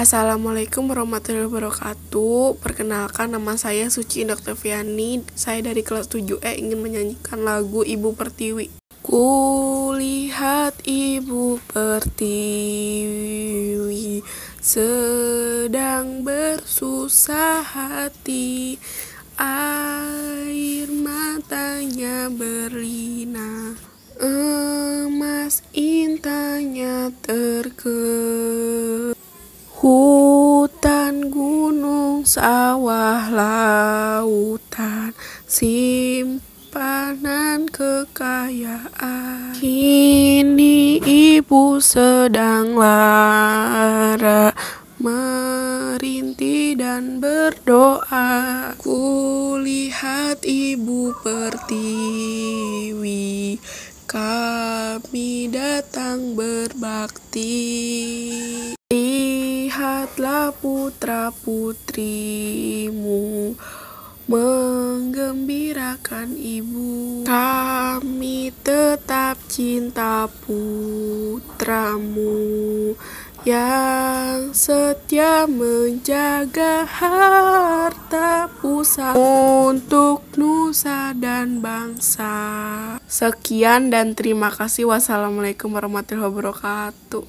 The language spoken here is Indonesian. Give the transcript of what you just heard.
Assalamualaikum warahmatullahi wabarakatuh Perkenalkan nama saya Suci Indoktaviani Saya dari kelas 7E ingin menyanyikan lagu Ibu Pertiwi Kulihat Ibu Pertiwi Sedang bersusah hati Air matanya berlina, Emas intanya terkeluar sawah lautan simpanan kekayaan kini ibu sedang lara merintih dan berdoa lihat ibu pertiwi kami datang berbakti lihatlah putra putrimu menggembirakan ibu kami tetap cinta putramu yang setia menjaga harta pusat untuk nusa dan bangsa sekian dan terima kasih wassalamualaikum warahmatullahi wabarakatuh